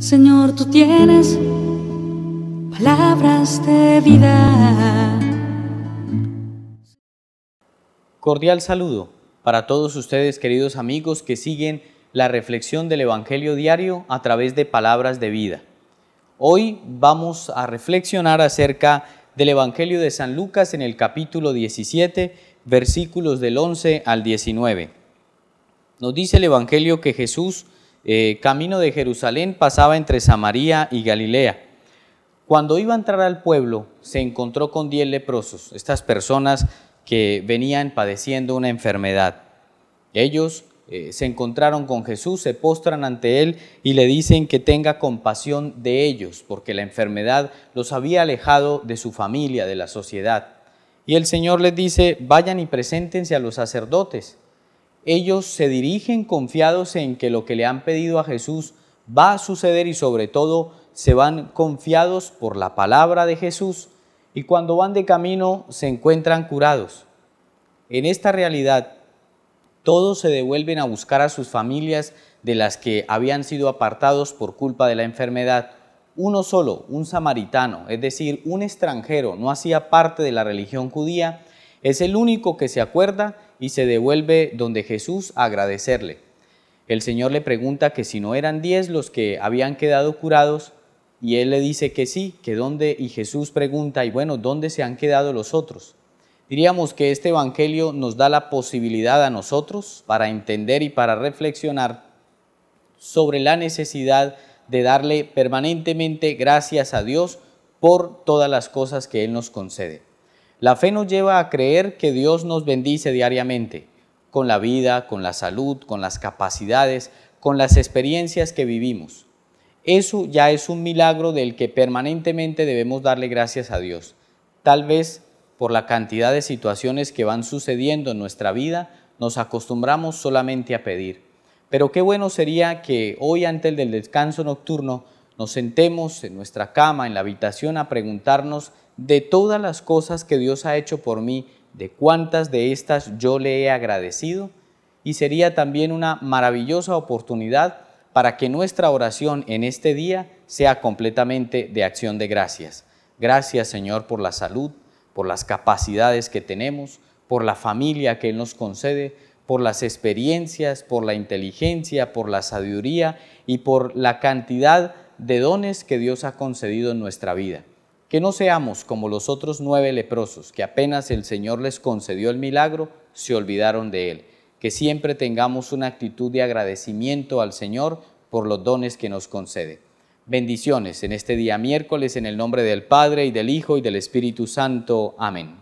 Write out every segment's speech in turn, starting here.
Señor, tú tienes palabras de vida. Cordial saludo para todos ustedes, queridos amigos, que siguen la reflexión del Evangelio diario a través de palabras de vida. Hoy vamos a reflexionar acerca del Evangelio de San Lucas en el capítulo 17, versículos del 11 al 19. Nos dice el Evangelio que Jesús eh, camino de Jerusalén pasaba entre Samaria y Galilea. Cuando iba a entrar al pueblo, se encontró con diez leprosos, estas personas que venían padeciendo una enfermedad. Ellos eh, se encontraron con Jesús, se postran ante Él y le dicen que tenga compasión de ellos, porque la enfermedad los había alejado de su familia, de la sociedad. Y el Señor les dice, vayan y preséntense a los sacerdotes ellos se dirigen confiados en que lo que le han pedido a Jesús va a suceder y sobre todo se van confiados por la palabra de Jesús y cuando van de camino se encuentran curados. En esta realidad, todos se devuelven a buscar a sus familias de las que habían sido apartados por culpa de la enfermedad. Uno solo, un samaritano, es decir, un extranjero, no hacía parte de la religión judía, es el único que se acuerda y se devuelve donde Jesús a agradecerle. El Señor le pregunta que si no eran diez los que habían quedado curados, y él le dice que sí, que dónde, y Jesús pregunta, y bueno, ¿dónde se han quedado los otros? Diríamos que este Evangelio nos da la posibilidad a nosotros para entender y para reflexionar sobre la necesidad de darle permanentemente gracias a Dios por todas las cosas que Él nos concede. La fe nos lleva a creer que Dios nos bendice diariamente, con la vida, con la salud, con las capacidades, con las experiencias que vivimos. Eso ya es un milagro del que permanentemente debemos darle gracias a Dios, tal vez por la cantidad de situaciones que van sucediendo en nuestra vida, nos acostumbramos solamente a pedir. Pero qué bueno sería que hoy antes del descanso nocturno nos sentemos en nuestra cama, en la habitación, a preguntarnos de todas las cosas que Dios ha hecho por mí, de cuántas de estas yo le he agradecido. Y sería también una maravillosa oportunidad para que nuestra oración en este día sea completamente de acción de gracias. Gracias Señor por la salud, por las capacidades que tenemos, por la familia que Él nos concede, por las experiencias, por la inteligencia, por la sabiduría y por la cantidad de dones que Dios ha concedido en nuestra vida. Que no seamos como los otros nueve leprosos, que apenas el Señor les concedió el milagro, se olvidaron de él. Que siempre tengamos una actitud de agradecimiento al Señor por los dones que nos concede. Bendiciones en este día miércoles en el nombre del Padre y del Hijo y del Espíritu Santo. Amén.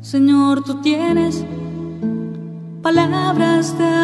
Señor, tú tienes palabras de